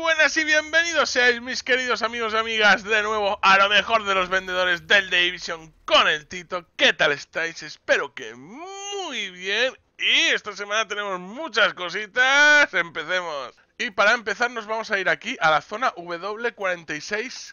buenas y bienvenidos seáis mis queridos amigos y amigas de nuevo a lo mejor de los vendedores del Division con el Tito. ¿Qué tal estáis? Espero que muy bien. Y esta semana tenemos muchas cositas. Empecemos. Y para empezar nos vamos a ir aquí a la zona W46ST.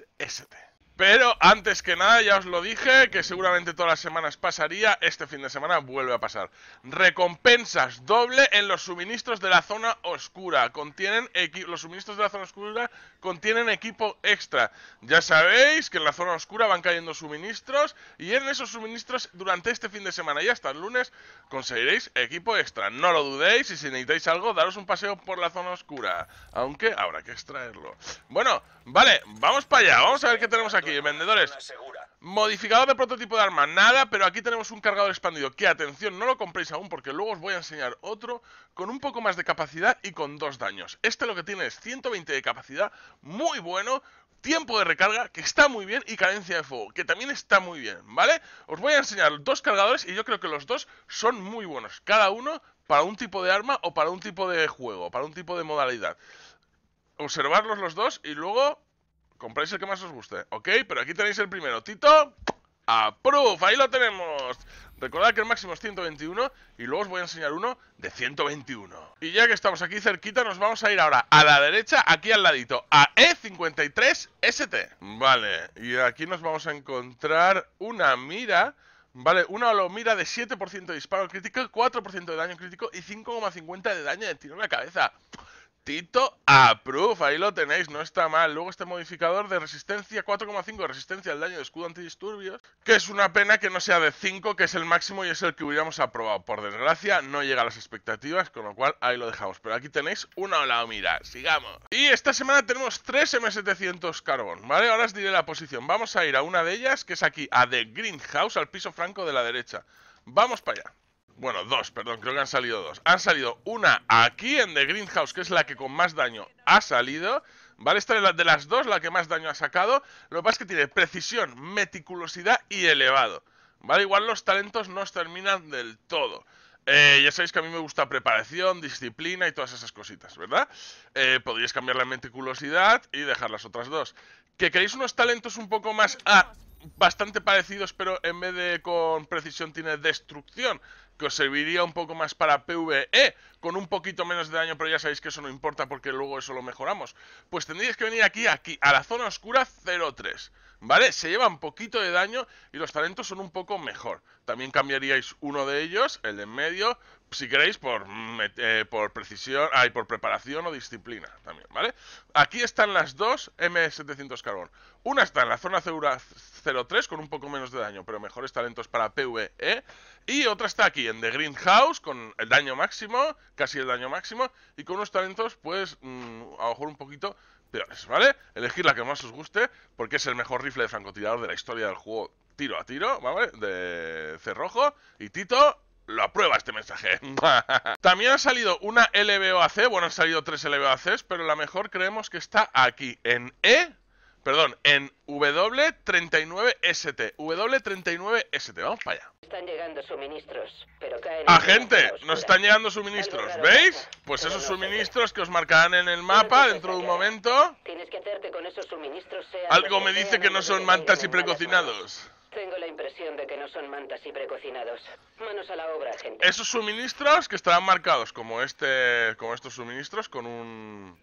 Pero antes que nada, ya os lo dije, que seguramente todas las semanas pasaría, este fin de semana vuelve a pasar. Recompensas doble en los suministros de la zona oscura. Contienen los suministros de la zona oscura contienen equipo extra. Ya sabéis que en la zona oscura van cayendo suministros y en esos suministros durante este fin de semana y hasta el lunes conseguiréis equipo extra. No lo dudéis y si necesitáis algo, daros un paseo por la zona oscura. Aunque habrá que extraerlo. Bueno, vale, vamos para allá, vamos a ver qué tenemos aquí aquí, vendedores. Modificador de prototipo de arma, nada, pero aquí tenemos un cargador expandido. Que atención, no lo compréis aún porque luego os voy a enseñar otro con un poco más de capacidad y con dos daños. Este lo que tiene es 120 de capacidad, muy bueno, tiempo de recarga, que está muy bien, y cadencia de fuego, que también está muy bien, ¿vale? Os voy a enseñar dos cargadores y yo creo que los dos son muy buenos, cada uno para un tipo de arma o para un tipo de juego, para un tipo de modalidad. Observarlos los dos y luego Compráis el que más os guste, ¿ok? Pero aquí tenéis el primero, Tito Approve, ahí lo tenemos Recordad que el máximo es 121 y luego os voy a enseñar uno de 121 Y ya que estamos aquí cerquita nos vamos a ir ahora a la derecha, aquí al ladito, a E53ST Vale, y aquí nos vamos a encontrar una mira Vale, una mira de 7% de disparo crítico, 4% de daño crítico y 5,50 de daño de tiro en la cabeza Tito Approve, ahí lo tenéis, no está mal. Luego este modificador de resistencia, 4,5 resistencia al daño de escudo antidisturbios, que es una pena que no sea de 5, que es el máximo y es el que hubiéramos aprobado. Por desgracia, no llega a las expectativas, con lo cual ahí lo dejamos. Pero aquí tenéis una ola mira, sigamos. Y esta semana tenemos 3 M700 carbón, ¿vale? Ahora os diré la posición. Vamos a ir a una de ellas, que es aquí, a The Greenhouse, al piso franco de la derecha. Vamos para allá. Bueno, dos, perdón, creo que han salido dos. Han salido una aquí en The Greenhouse, que es la que con más daño ha salido. ¿Vale? Esta es de las dos la que más daño ha sacado. Lo que pasa es que tiene precisión, meticulosidad y elevado. ¿Vale? Igual los talentos no os terminan del todo. Eh, ya sabéis que a mí me gusta preparación, disciplina y todas esas cositas, ¿verdad? Eh, podríais cambiar la meticulosidad y dejar las otras dos. ¿Que queréis unos talentos un poco más... Ah, bastante parecidos, pero en vez de con precisión tiene destrucción que os serviría un poco más para PvE, con un poquito menos de daño, pero ya sabéis que eso no importa porque luego eso lo mejoramos. Pues tendríais que venir aquí, aquí, a la zona oscura 03, ¿vale? Se lleva un poquito de daño y los talentos son un poco mejor. También cambiaríais uno de ellos, el de en medio, si queréis, por, eh, precisión, hay por preparación o disciplina también, ¿vale? Aquí están las dos M700 Carbón. Una está en la zona 03 con un poco menos de daño, pero mejores talentos para PvE. Y otra está aquí en The Greenhouse con el daño máximo, casi el daño máximo, y con unos talentos, pues, mm, a lo mejor un poquito peores, ¿vale? Elegir la que más os guste, porque es el mejor rifle de francotirador de la historia del juego tiro a tiro, ¿vale? De cerrojo. Y Tito lo aprueba este mensaje. También ha salido una LBOAC, bueno, han salido tres LBOACs, pero la mejor creemos que está aquí, en E, perdón, en W39ST. W39ST, vamos para allá. Están llegando suministros, pero caen nos están llegando suministros, ¿veis? Pues esos suministros que os marcarán en el mapa pues dentro de un momento. Algo me dice que no son mantas y precocinados. Tengo la impresión de que no son mantas y precocinados. Manos a la obra, gente. Esos suministros que estarán marcados como este, como estos suministros con un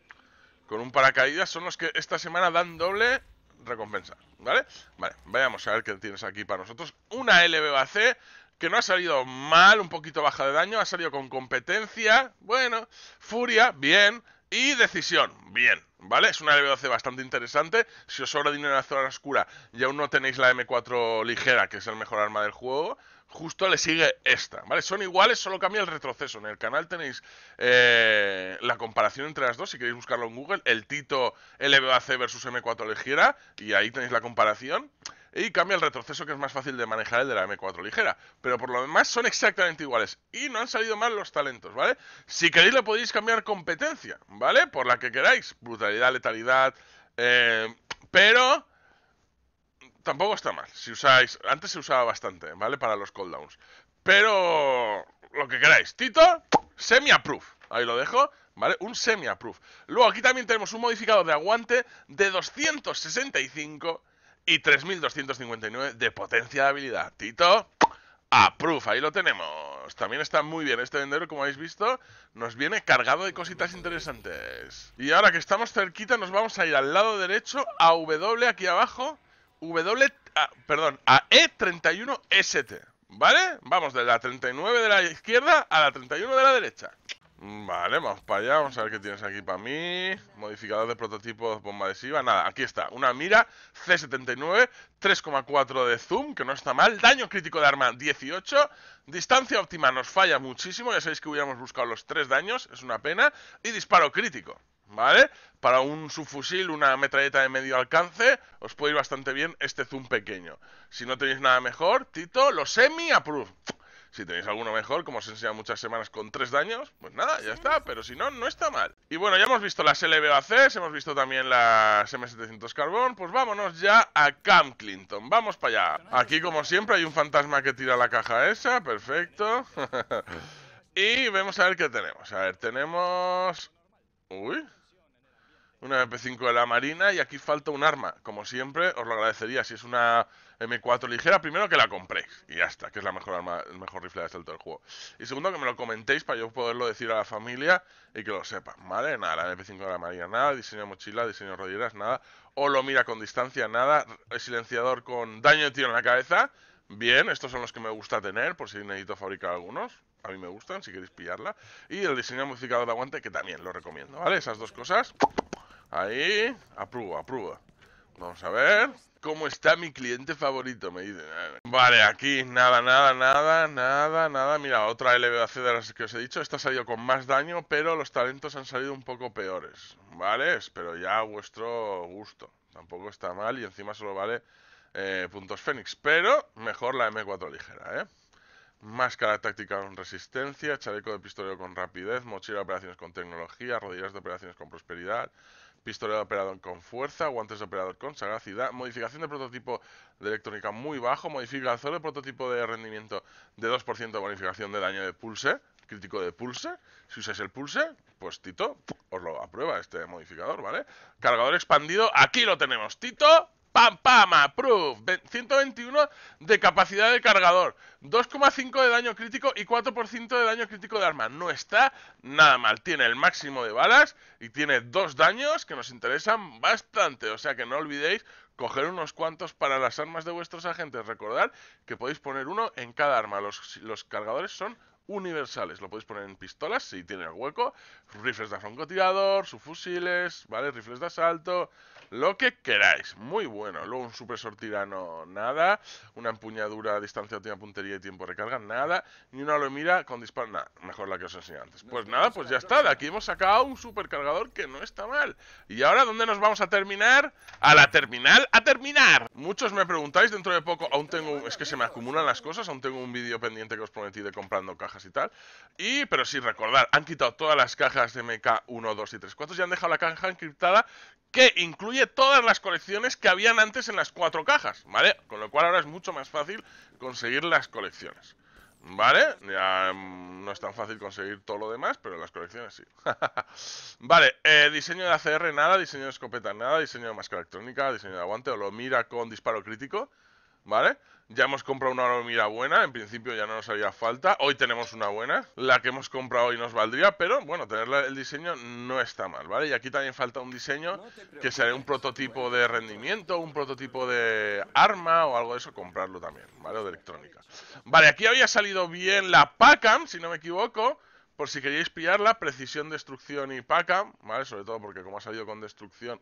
con un paracaídas son los que esta semana dan doble recompensa, ¿vale? Vale, vayamos a ver qué tienes aquí para nosotros. Una LBAC que no ha salido mal, un poquito baja de daño, ha salido con competencia, bueno, furia, bien, y decisión, bien, ¿Vale? Es una LBOC bastante interesante. Si os sobra dinero en la zona oscura y aún no tenéis la M4 ligera, que es el mejor arma del juego, justo le sigue esta, ¿vale? Son iguales, solo cambia el retroceso. En el canal tenéis eh, la comparación entre las dos, si queréis buscarlo en Google, el Tito LBAC versus M4 ligera, y ahí tenéis la comparación y cambia el retroceso que es más fácil de manejar el de la M4 ligera. Pero por lo demás son exactamente iguales y no han salido mal los talentos, ¿vale? Si queréis lo podéis cambiar competencia, ¿vale? Por la que queráis, brutalidad, letalidad, eh, pero tampoco está mal. Si usáis, antes se usaba bastante, ¿vale? Para los cooldowns. Pero lo que queráis, Tito, semi proof Ahí lo dejo. ¿vale? Un semi proof Luego aquí también tenemos un modificador de aguante de 265 y 3259 de potencia de habilidad. Tito, proof ahí lo tenemos. También está muy bien este vendedor, como habéis visto, nos viene cargado de cositas interesantes. Y ahora que estamos cerquita, nos vamos a ir al lado derecho a W aquí abajo, W, perdón, a E31ST, ¿vale? Vamos de la 39 de la izquierda a la 31 de la derecha. Mm, vale, vamos para allá, vamos a ver qué tienes aquí para mí. Modificador de prototipos, bomba adhesiva, nada, aquí está. Una mira C79, 3,4 de zoom, que no está mal. Daño crítico de arma 18. Distancia óptima nos falla muchísimo, ya sabéis que hubiéramos buscado los 3 daños, es una pena. Y disparo crítico. ¿vale? Para un subfusil, una metralleta de medio alcance, os puede ir bastante bien este zoom pequeño. Si no tenéis nada mejor, Tito, los semi-approve. Si tenéis alguno mejor, como os he muchas semanas con tres daños, pues nada, ya está, pero si no, no está mal. Y bueno, ya hemos visto las LBACs, hemos visto también las M700 Carbón, pues vámonos ya a Camp Clinton, vamos para allá. Aquí, como siempre, hay un fantasma que tira la caja esa, perfecto. y vemos a ver qué tenemos. A ver, tenemos... Uy, una MP5 de la Marina y aquí falta un arma. Como siempre, os lo agradecería si es una M4 ligera, primero que la compréis y ya está, que es la mejor arma, el mejor rifle de salto del juego. Y segundo, que me lo comentéis para yo poderlo decir a la familia y que lo sepan, ¿vale? Nada, la MP5 de la María, nada, diseño mochila, diseño de rodilleras, nada. O lo mira con distancia, nada. silenciador con daño de tiro en la cabeza, bien. Estos son los que me gusta tener, por si necesito fabricar algunos. A mí me gustan, si queréis pillarla. Y el diseño modificador de aguante, que también lo recomiendo, ¿vale? Esas dos cosas. Ahí, apruebo, apruebo. Vamos a ver. ¿Cómo está mi cliente favorito? Me dice. Vale, aquí nada, nada, nada, nada, nada. Mira, otra LBAC de las que os he dicho. Esta ha salido con más daño, pero los talentos han salido un poco peores. ¿Vale? Pero ya a vuestro gusto. Tampoco está mal y encima solo vale eh, puntos Fénix. Pero mejor la M4 ligera, ¿eh? Máscara táctica con resistencia, chaleco de pistoleo con rapidez, mochila de operaciones con tecnología, rodillas de operaciones con prosperidad, Pistolero operador con fuerza, guantes de operador con sagacidad, modificación de prototipo de electrónica muy bajo, modifica solo prototipo de rendimiento de 2% de bonificación de daño de pulse, crítico de pulse. Si usáis el pulse, pues Tito os lo aprueba este modificador, ¿vale? Cargador expandido, aquí lo tenemos, Tito. Pam, pam, approve. 121 de capacidad de cargador. 2,5 de daño crítico y 4% de daño crítico de arma. No está nada mal. Tiene el máximo de balas y tiene dos daños que nos interesan bastante. O sea que no olvidéis coger unos cuantos para las armas de vuestros agentes. Recordad que podéis poner uno en cada arma. Los, cargadores son universales. Lo podéis poner en pistolas si tiene el hueco, rifles de sus subfusiles, ¿vale? rifles de asalto, lo que queráis. Muy bueno. Luego un super sortirano, nada. Una empuñadura a distancia, última puntería y tiempo de recarga, nada. Ni una lo mira con disparo, nada. Mejor la que os enseñé antes. Pues nada, pues ya está. De aquí hemos sacado un supercargador que no está mal. ¿Y ahora dónde nos vamos a terminar? A la terminal, a terminar. Muchos me preguntáis, dentro de poco aún tengo... Es que se me acumulan las cosas, aún tengo un vídeo pendiente que os prometí de comprando cajas y tal. Y, pero sí, recordad, han quitado todas las cajas de MK 1, 2 y 3 4 ya han dejado la caja encriptada que incluye todas las colecciones que habían antes en las cuatro cajas, ¿vale? Con lo cual ahora es mucho más fácil conseguir las colecciones, ¿vale? Ya mm, no es tan fácil conseguir todo lo demás, pero las colecciones sí. vale, eh, diseño de ACR nada, diseño de escopeta nada, diseño de máscara electrónica, diseño de aguante, o lo mira con disparo crítico. ¿vale? Ya hemos comprado una mira buena, en principio ya no nos haría falta. Hoy tenemos una buena, la que hemos comprado hoy nos valdría, pero bueno, tener el diseño no está mal, ¿vale? Y aquí también falta un diseño que sea un prototipo de rendimiento, un prototipo de arma o algo de eso, comprarlo también, ¿vale? O de electrónica. Vale, aquí había salido bien la PACAM, si no me equivoco, por si queréis pillarla, precisión, destrucción y PACAM, ¿vale? Sobre todo porque como ha salido con destrucción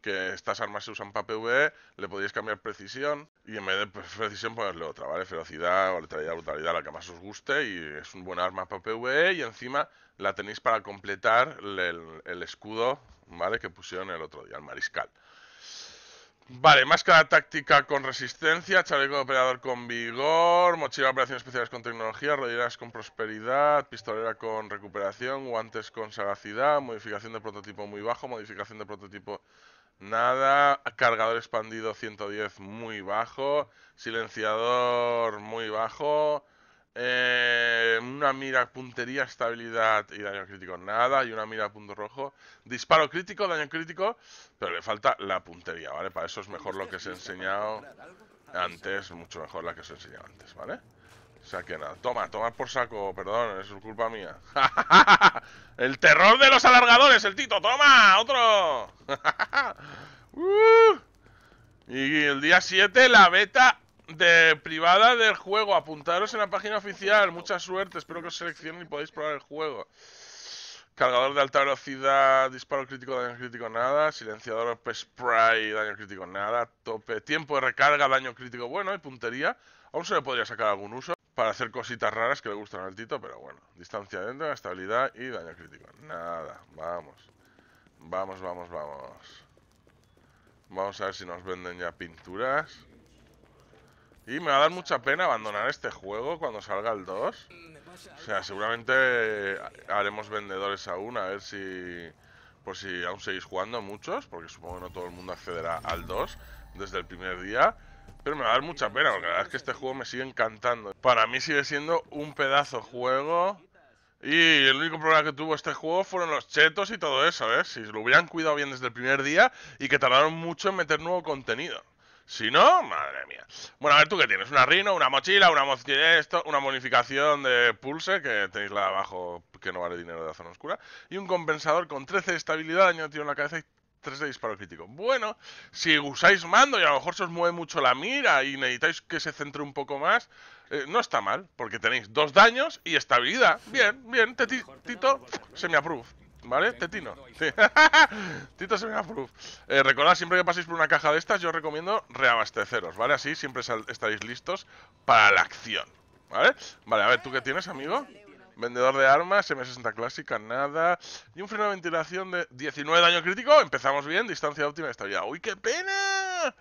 que estas armas se usan para PvE, le podéis cambiar precisión, y en vez de precisión, ponerle pues otra, ¿vale? Ferocidad o letalidad, brutalidad, la que más os guste. Y es un buen arma para PvE. Y encima la tenéis para completar el, el escudo, ¿vale? Que pusieron el otro día, el mariscal. Vale, máscara táctica con resistencia, chaleco de operador con vigor, mochila de operaciones especiales con tecnología, rodilleras con prosperidad, pistolera con recuperación, guantes con sagacidad, modificación de prototipo muy bajo, modificación de prototipo Nada, cargador expandido 110 muy bajo, silenciador muy bajo, eh, una mira puntería, estabilidad y daño crítico nada, y una mira punto rojo, disparo crítico, daño crítico, pero le falta la puntería, ¿vale? Para eso es mejor lo que os he enseñado antes, mucho mejor la que os he enseñado antes, ¿vale? O sea que nada, toma, toma por saco, perdón, es culpa mía. el terror de los alargadores, el Tito, toma, otro. Uh. Y el día 7 la beta de privada del juego. Apuntaros en la página oficial. Mucha suerte. Espero que os seleccionen y podáis probar el juego. Cargador de alta velocidad, disparo crítico, daño crítico, nada. Silenciador spray, daño crítico, nada. Tope, tiempo de recarga, daño crítico, bueno. hay puntería. Aún se le podría sacar algún uso para hacer cositas raras que le gustan al Tito, pero bueno. Distancia dentro, estabilidad y daño crítico. Nada, vamos. Vamos, vamos, vamos. Vamos a ver si nos venden ya pinturas. Y me va a dar mucha pena abandonar este juego cuando salga el 2. O sea, seguramente haremos vendedores aún, a ver si... Por si aún seguís jugando muchos, porque supongo que no todo el mundo accederá al 2 desde el primer día. Pero me va a dar mucha pena, porque la verdad es que este juego me sigue encantando. Para mí sigue siendo un pedazo juego. Y el único problema que tuvo este juego fueron los chetos y todo eso, ¿eh? Si lo hubieran cuidado bien desde el primer día y que tardaron mucho en meter nuevo contenido. Si no, madre mía. Bueno, a ver tú qué tienes, una rino, una mochila, una eh, esto, una bonificación de pulse, que tenéis la abajo que no vale dinero de la zona oscura, y un compensador con 13 de estabilidad, daño tiro en la cabeza y 3 de disparo crítico. Bueno, si usáis mando y a lo mejor se os mueve mucho la mira y necesitáis que se centre un poco más, eh, no está mal, porque tenéis dos daños y estabilidad. Bien, bien, Tito, se me approve. ¿Vale? Tetino. Tito se me approve. Eh, recordad, siempre que paséis por una caja de estas, yo recomiendo reabasteceros, ¿vale? Así siempre estaréis listos para la acción. ¿Vale? Vale, a ver, ¿tú qué tienes, amigo? Vendedor de armas, M60 clásica, nada. Y un freno de ventilación de 19 daño crítico. Empezamos bien, distancia óptima de estabilidad. ¡Uy, qué pena!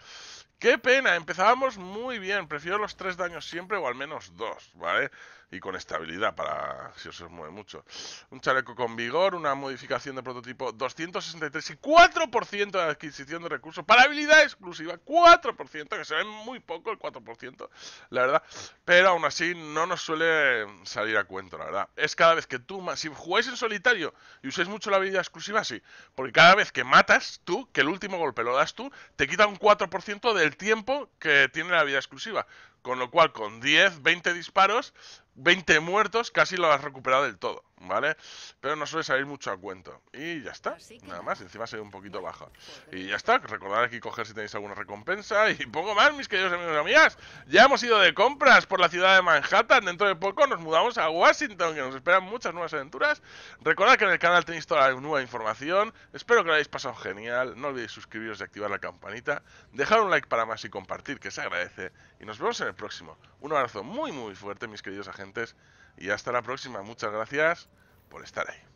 ¡Qué pena! Empezábamos muy bien. Prefiero los 3 daños siempre o al menos 2, ¿vale? y con estabilidad para si os mueve mucho. Un chaleco con vigor, una modificación de prototipo 263 y 4% de adquisición de recursos para habilidad exclusiva. 4%, que se ve muy poco el 4%, la verdad. Pero aún así no nos suele salir a cuento, la verdad. Es cada vez que tú, si jugáis en solitario y usáis mucho la habilidad exclusiva, sí. Porque cada vez que matas tú, que el último golpe lo das tú, te quita un 4% del tiempo que tiene la habilidad exclusiva. Con lo cual, con 10, 20 disparos, 20 muertos, casi lo has recuperado del todo, ¿vale? Pero no suele salir mucho a cuento. Y ya está, nada más, encima se ve un poquito bajo. Pues y ya está, recordad aquí coger si tenéis alguna recompensa y poco más, mis queridos amigos y amigas. Ya hemos ido de compras por la ciudad de Manhattan, dentro de poco nos mudamos a Washington, que nos esperan muchas nuevas aventuras. Recordad que en el canal tenéis toda la nueva información, espero que lo hayáis pasado genial, no olvidéis suscribiros y activar la campanita, dejar un like para más y compartir, que se agradece, y nos vemos en el próximo. Un abrazo muy, muy fuerte, mis queridos agentes, y hasta la próxima. Muchas gracias por estar ahí.